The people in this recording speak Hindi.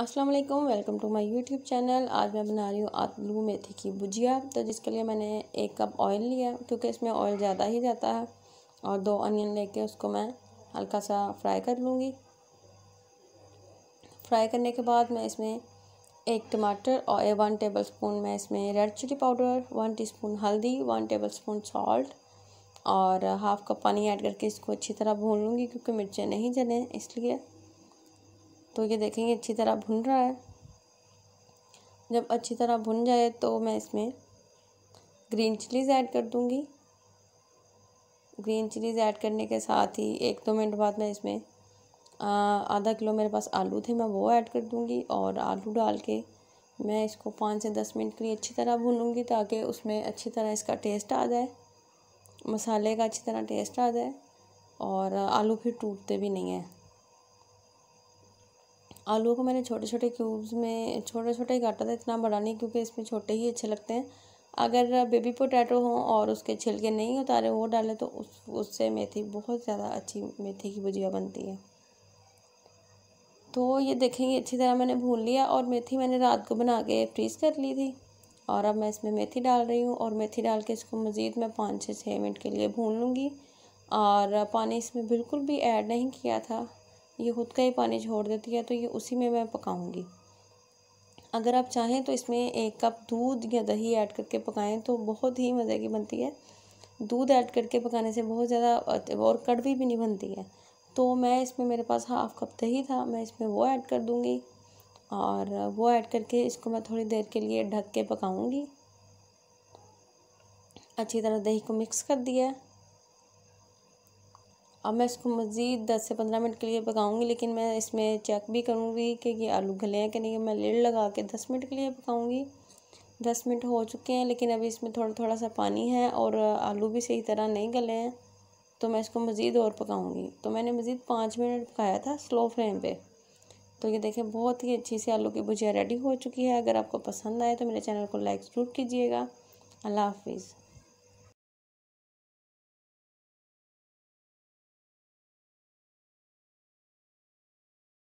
अस्सलाम वालेकुम welcome to my YouTube channel आज मैं बना रही हूँ आलू मेथी की भुजिया तो जिसके लिए मैंने एक कप ऑयल लिया क्योंकि इसमें ऑयल ज़्यादा ही जाता है और दो अनियन लेके उसको मैं हल्का सा फ्राई कर लूँगी फ्राई करने के बाद मैं इसमें एक टमाटर और वन टेबल स्पून मैं इसमें red chilli powder one teaspoon हल्दी वन टेबल स्पून सॉल्ट और हाफ़ कप पानी ऐड करके इसको अच्छी तरह भून लूँगी क्योंकि मिर्चें नहीं जलें इसलिए तो ये देखेंगे अच्छी तरह भुन रहा है जब अच्छी तरह भुन जाए तो मैं इसमें ग्रीन चिलीज़ ऐड कर दूँगी ग्रीन चिलीज़ ऐड करने के साथ ही एक दो मिनट बाद मैं इसमें आधा किलो मेरे पास आलू थे मैं वो ऐड कर दूँगी और आलू डाल के मैं इसको पाँच से दस मिनट के लिए अच्छी तरह भूनूंगी ताकि उसमें अच्छी तरह इसका टेस्ट आ जाए मसाले का अच्छी तरह टेस्ट आ जाए और आलू फिर टूटते भी नहीं हैं आलू को मैंने छोटे छोटे क्यूब्स में छोटे छोटे ही काटा था इतना बड़ा नहीं क्योंकि इसमें छोटे ही अच्छे लगते हैं अगर बेबी पोटैटो हो और उसके छिलके नहीं उतारे वो डालें तो उस उससे मेथी बहुत ज़्यादा अच्छी मेथी की भुजिया बनती है तो ये देखेंगे अच्छी तरह मैंने भून लिया और मेथी मैंने रात को बना के फ्रीज़ कर ली थी और अब मैं इसमें मेथी डाल रही हूँ और मेथी डाल के इसको मज़ीद मैं पाँच से छः मिनट के लिए भून लूँगी और पानी इसमें बिल्कुल भी ऐड नहीं किया था ये खुद का ही पानी छोड़ देती है तो ये उसी में मैं पकाऊंगी अगर आप चाहें तो इसमें एक कप दूध या दही ऐड करके पकाएं तो बहुत ही मज़े की बनती है दूध ऐड करके पकाने से बहुत ज़्यादा और कड़वी भी नहीं बनती है तो मैं इसमें मेरे पास हाफ कप दही था मैं इसमें वो ऐड कर दूँगी और वो ऐड करके इसको मैं थोड़ी देर के लिए ढक के पकाऊँगी अच्छी तरह दही को मिक्स कर दिया अब मैं इसको मज़ीद दस से पंद्रह मिनट के लिए पकाऊंगी लेकिन मैं इसमें चेक भी करूंगी कि ये आलू गले हैं कि नहीं मैं लेड लगा के दस मिनट के लिए पकाऊंगी दस मिनट हो चुके हैं लेकिन अभी इसमें थोड़ा थोड़ा सा पानी है और आलू भी सही तरह नहीं गले हैं तो मैं इसको मज़ीद और पकाऊँगी तो मैंने मज़ीद पाँच मिनट पकाया था स्लो फ्लेम पर तो ये देखें बहुत ही अच्छी सी आलू की भुजिया रेडी हो चुकी है अगर आपको पसंद आए तो मेरे चैनल को लाइक ज़रूर कीजिएगा अल्लाह हाफिज़